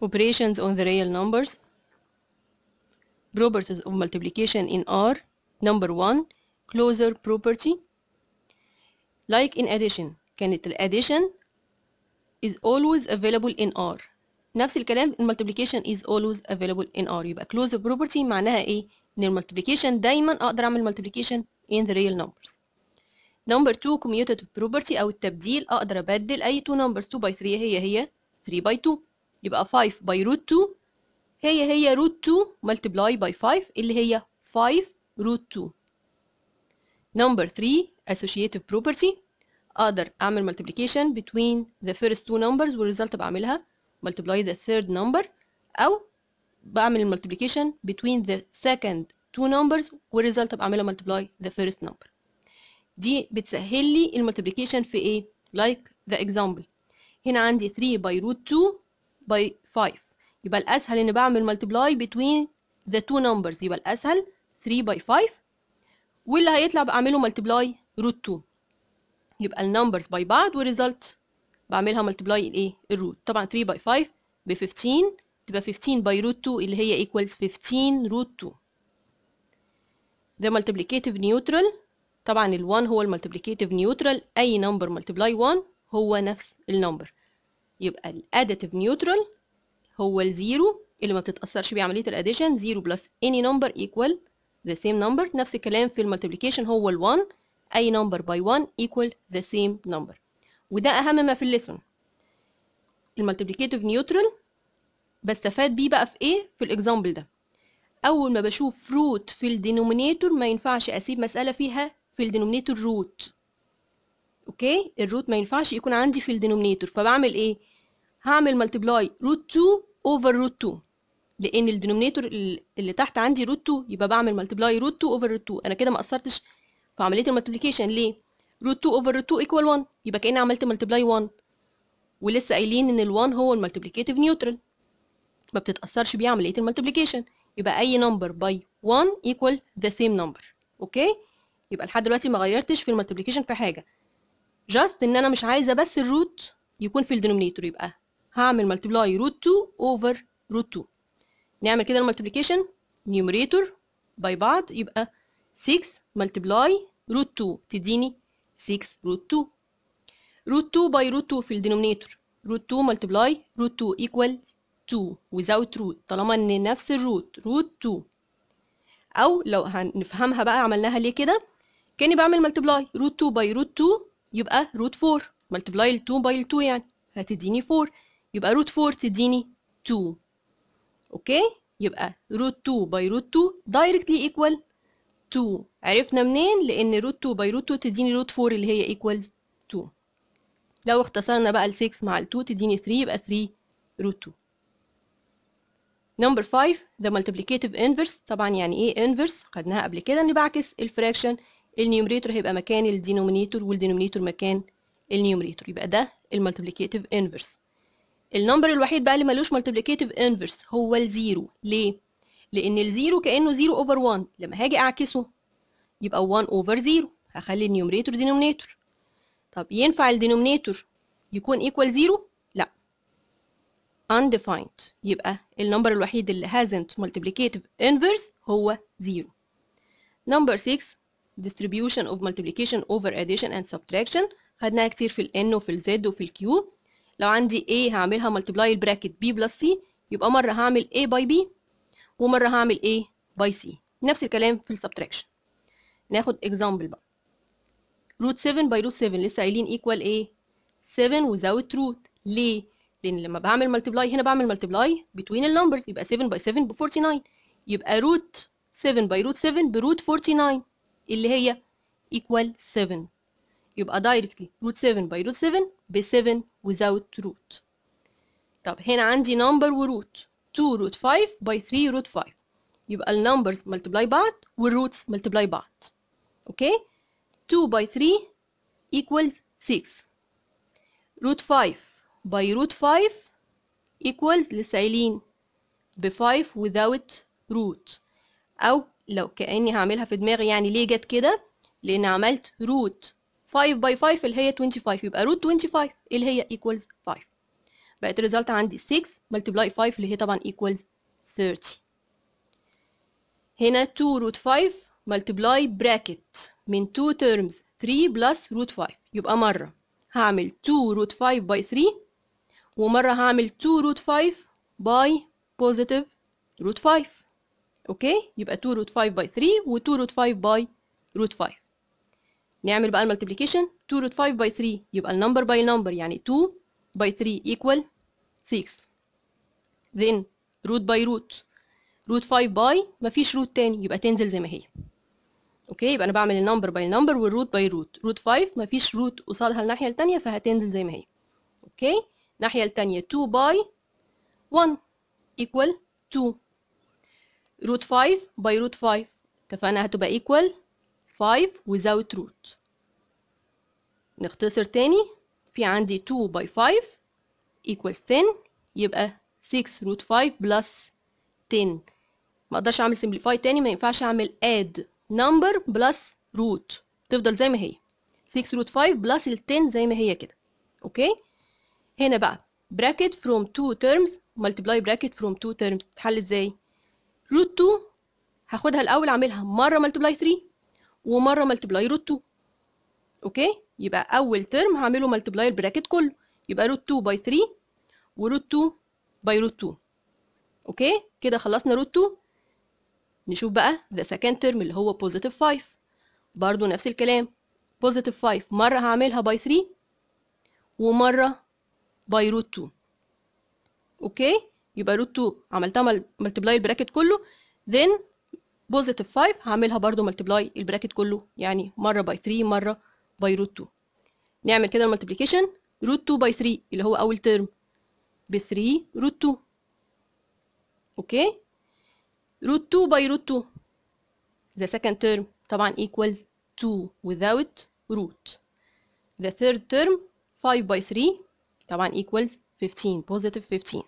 operations on the real numbers properties of multiplication in R number one closer property like in addition كانت الaddition is always available in R نفس الكلام multiplication is always available in R يبقى closer property معناها ايه ان multiplication دايما اقدر اعمل multiplication in the real numbers number two commutative property او التبديل اقدر ابدل اي two numbers two by three هي هي three by two يبقى 5 باي روت 2 هي هي روت 2 ملتبلاي باي 5 اللي هي 5 روت 2 نمبر 3 associative property اقدر اعمل multiplication between the first two numbers والريزلت بعملها multiply the third number او بعمل multiplication between the second two numbers والريزلت بعملها multiply the first number دي بتسهل لي المultiplication في ايه like the example هنا عندي 3 by root 2 by 5 يبقى الأسهل إن بعمل multiply between the two numbers يبقى الأسهل 3 by 5 واللي هيطلع بعمله multiply root 2 يبقى النمبرز by بعض والريزلت بعملها multiply الإيه root طبعا 3 by 5 ب 15 تبقى 15 by root 2 اللي هي equals 15 root 2 ده multiplicative neutral طبعا ال 1 هو المالتيبليكيتيف نيوترال اي نمبر ملتبلاي 1 هو نفس النمبر يبقى الاديتيف نيوترال هو الزيرو اللي ما بتتاثرش بيه عمليه الاديشن زيرو بلس اني نمبر ايكوال the same نمبر نفس الكلام في الملتيبيكيشن هو ال1 اي نمبر by 1 ايكوال the same نمبر وده اهم ما في الليسون الملتيبيكيتيف نيوترال بستفاد بيه بقى في ايه في الاكزامبل ده اول ما بشوف روت في الدينومينيتور ما ينفعش اسيب مساله فيها في الدينومينيتور روت اوكي الروت ما ينفعش يكون عندي في الدينومينيتور فبعمل ايه هعمل ملتبلاي روت 2 اوفر روت 2 لان الدينومينيتور اللي تحت عندي روت 2 يبقى بعمل ملتبلاي روت 2 اوفر روت 2 انا كده ما قصرتش في عمليه الملتبليكيشن ليه روت 2 اوفر روت 2 ايكوال 1 يبقى كاني عملت ملتبلاي 1 ولسه قايلين ان ال1 هو الملتبليكيتيف نيوترال ما بتتاثرش بيه عمليه الملتبليكيشن يبقى اي نمبر باي 1 ايكوال ذا سيم نمبر اوكي يبقى لحد دلوقتي ما غيرتش في الملتبليكيشن في حاجه جاست ان انا مش عايزه بس الروت يكون في الدينومينيتور يبقى هعمل ملتبلاي روت 2 اوفر روت 2 نعمل كده الملتبليكيشن نيوميريتور باي بعض يبقى 6 ملتبلاي روت 2 تديني 6 روت 2 روت 2 باي روت 2 في الدينومينيتور روت 2 ملتبلاي روت 2 ايكوال 2 without روت طالما ان نفس الروت روت 2 او لو هنفهمها بقى عملناها ليه كده كاني بعمل ملتبلاي روت 2 باي روت 2 يبقى روت 4 ملتبلاي ال 2 باي ال 2 يعني هتديني 4 يبقى روت 4 تديني 2 اوكي يبقى روت 2 باي روت 2 دايركتلي ايكوال 2 عرفنا منين لان روت 2 باي روت 2 تديني روت 4 اللي هي ايكوال 2 لو اختصرنا بقى ال 6 مع ال 2 تديني 3 يبقى 3 روت 2 نمبر 5 ذا multiplicative انفرس طبعا يعني ايه انفرس خدناها قبل كده ان بعكس الفراكشن النيومريتور هيبقى مكان الدينومينيتور والدينومينيتور مكان النيومريتور يبقى ده المالتيبليكيتيف انفرس النمبر الوحيد بقى اللي ملوش مالتيبليكيتيف انفرس هو الزيرو ليه لان الزيرو كانه زيرو اوفر 1 لما هاجي اعكسه يبقى 1 اوفر زيرو هخلي النيومريتور دينومينيتور طب ينفع الدينومينيتور يكون ايكوال زيرو لا undefined يبقى النمبر الوحيد اللي hasn't multiplicative inverse هو زيرو number 6 distribution of multiplication over addition and subtraction خدناها كتير في ال n وفي ال z وفي ال q لو عندي a هعملها multiply البراكت b plus c يبقى مرة هعمل a by b ومرة هعمل a by c نفس الكلام في ال subtraction ناخد example بقى root 7 by root 7 لسه قايلين equal a 7 without root ليه؟ لأن لما بعمل multiply هنا بعمل multiply between the numbers يبقى 7 by 7 ب 49 يبقى root 7 by root 7 ب root 49 اللي هي equal 7 يبقى directly root 7 by root 7 ب 7 without root طب هنا عندي number و root 2 root 5 by 3 root 5 يبقى ال numbers multiply بعض وال roots multiply بعض okay 2 by 3 equals 6 root 5 by root 5 equals لسه ب 5 without root او لو كاني هعملها في دماغي يعني ليه جت كده لان عملت روت 5 باي 5 اللي هي 25 يبقى روت 25 اللي هي ايكوالز 5 بقت الريزلت عندي 6 ملتبلاي 5 اللي هي طبعا ايكوالز 30 هنا 2 روت 5 ملتبلاي براكت من 2 تيرمز 3 بلس روت 5 يبقى مرة هعمل 2 روت 5 باي 3 ومرة هعمل 2 روت 5 باي بوزيتيف روت 5 اوكي يبقى 2 روت 5 باي 3 و2 روت 5 باي روت 5 نعمل بقى الملتبليكيشن 2 روت 5 باي 3 يبقى النمبر باي نمبر يعني 2 باي 3 equal 6 then روت باي روت روت 5 باي مفيش روت تاني يبقى تنزل زي ما هي اوكي يبقى انا بعمل النمبر باي نمبر والروت باي روت روت 5 مفيش روت قصادها الناحيه الثانيه فهتنزل زي ما هي اوكي الناحيه الثانيه 2 باي 1 equal 2 root 5 by root 5 اتفقنا هتبقى equal 5 without root نختصر تاني في عندي 2 by 5 equals 10 يبقى 6 root 5 plus 10 ما اقدرش اعمل simplify تاني ما ينفعش اعمل add number plus root تفضل زي ما هي 6 root 5 plus 10 زي ما هي كده اوكي هنا بقى bracket from two terms multiply bracket from two terms تحل ازاي روت 2 هاخدها الاول اعملها مره ملتبلاي 3 ومره ملتبلاي روت 2 اوكي يبقى اول ترم هعمله ملتبلاي البراكت كله يبقى روت 2 باي 3 وروت 2 باي روت 2 اوكي كده خلصنا روت 2 نشوف بقى ذا سكند ترم اللي هو بوزيتيف 5 برضو نفس الكلام بوزيتيف 5 مره هعملها باي 3 ومره باي روت 2 اوكي يبقى روت 2 عملتها ملتبلاي البراكت كله then بوزيتيف 5 هعملها برضو ملتبلاي البراكت كله يعني مرة باي 3 مرة باي روت 2 نعمل كده الملتبليكيشن روت 2 باي 3 اللي هو أول ترم ب 3 روت 2 اوكي روت 2 باي روت 2 the second term طبعا equals 2 without root the third term 5 by 3 طبعا equals 15 positive 15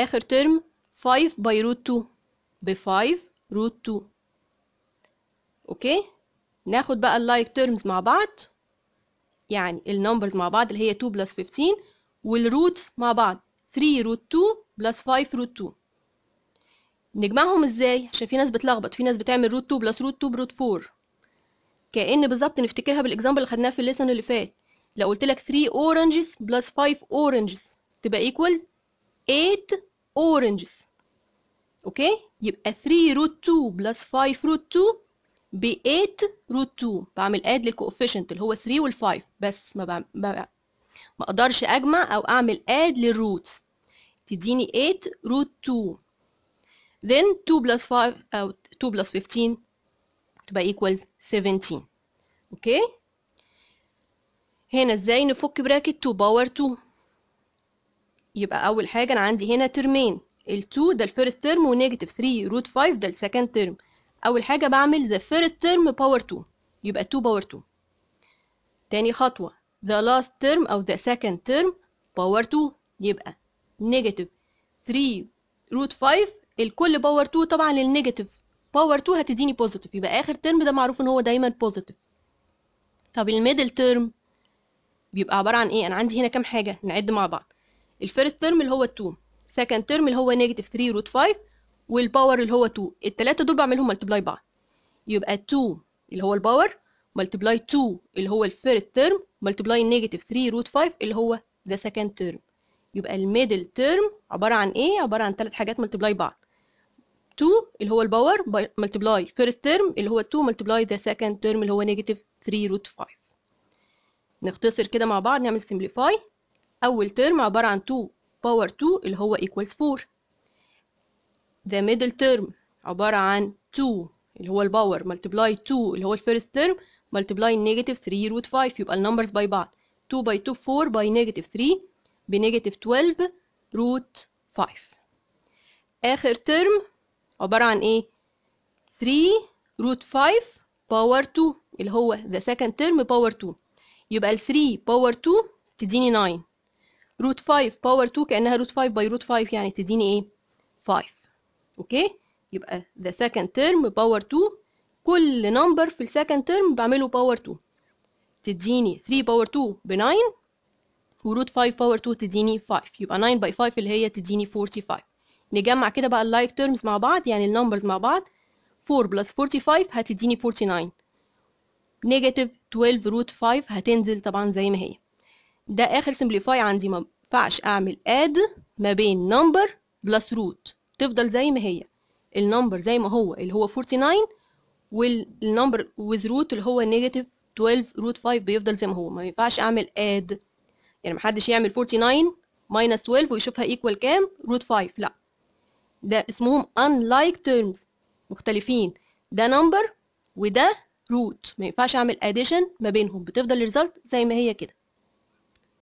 آخر ترم 5 by root 2 ب 5 root 2 أوكي ناخد بقى اللايك ترمز مع بعض يعني النمبرز مع بعض اللي هي 2 plus 15 والروتس مع بعض 3 root 2 plus 5 root 2 نجمعهم ازاي عشان في ناس بتلخبط في ناس بتعمل روت 2 بلس روت 2 بروت 4 كأن بالظبط نفتكرها بالاكزامبل اللي خدناه في الليسن اللي فات لو قلت لك 3 oranges بلس 5 oranges تبقى equal 8 oranges اوكي يبقى 3 root 2 plus 5 root 2 ب 8 root 2 بعمل اد للكوفيشنت اللي هو 3 وال 5 بس ما بعمل ما اقدرش اجمع او اعمل اد للروتس تديني 8 root 2 then 2 plus 5 او 2 plus 15 تبقى equals 17 اوكي هنا ازاي نفك براكت 2 باور 2 يبقى اول حاجه انا عندي هنا ترمين ال2 ده الفيرست ترم ونيجاتيف 3 روت 5 ده السكند ترم اول حاجه بعمل ذا فيرست ترم باور 2 يبقى 2 باور 2 تاني خطوه ذا لاست ترم او ذا سكند ترم باور 2 يبقى نيجاتيف 3 روت 5 الكل باور 2 طبعا للنيجاتيف باور 2 هتديني بوزيتيف يبقى اخر ترم ده معروف ان هو دايما بوزيتيف طب الميدل ترم بيبقى عباره عن ايه انا عندي هنا كام حاجه نعد مع بعض الفيرست ترم اللي هو 2 سكند ترم اللي هو نيجاتيف 3 روت 5 والباور اللي هو 2 الثلاثه دول بعملهم ملتبلاي بعض يبقى 2 اللي هو الباور ملتبلاي 2 اللي هو الفيرست ترم ملتبلاي نيجاتيف 3 روت 5 اللي هو ذا سكند ترم يبقى الميدل ترم عبارة عن ايه؟ عبارة عن ثلاث حاجات ملتبلاي بعض 2 اللي هو الباور ملتبلاي فيرست ترم اللي هو 2 ملتبلاي ذا سكند ترم اللي هو نيجاتيف 3 روت 5 نختصر كده مع بعض نعمل سمبليفاي أول ترم عبارة عن 2 باور 2 اللي هو equals 4 the middle term عبارة عن 2 اللي هو الباور multiply 2 اللي هو الفيرست ترم multiply negative 3 root 5 يبقى النمبرز باي بعض 2 by 2 4 by negative 3 بنيجاتيف 12 root 5 آخر ترم عبارة عن ايه 3 root 5 باور 2 اللي هو the second term باور 2 يبقى ال 3 باور 2 تديني 9 روت 5 باور 2 كانها روت 5 باي روت 5 يعني تديني ايه 5 اوكي يبقى ذا سكند تيرم باور 2 كل نمبر في السكند تيرم بعمله باور 2 تديني 3 باور 2 ب 9 وروت 5 باور 2 تديني 5 يبقى 9 باي 5 اللي هي تديني 45 نجمع كده بقى اللايك تيرمز مع بعض يعني النمبرز مع بعض 4 بلس 45 هتديني 49 نيجاتيف 12 روت 5 هتنزل طبعا زي ما هي ده اخر سمبليفاي عندي ما ينفعش اعمل اد ما بين نمبر بلس روت تفضل زي ما هي النمبر زي ما هو اللي هو 49 والنمبر وذ روت اللي هو نيجاتيف 12 روت 5 بيفضل زي ما هو ما ينفعش اعمل اد يعني ما حدش يعمل 49 ماينس 12 ويشوفها ايكوال كام روت 5 لا ده اسمهم unlike تيرمز مختلفين ده نمبر وده روت ما ينفعش اعمل اديشن ما بينهم بتفضل الريزلت زي ما هي كده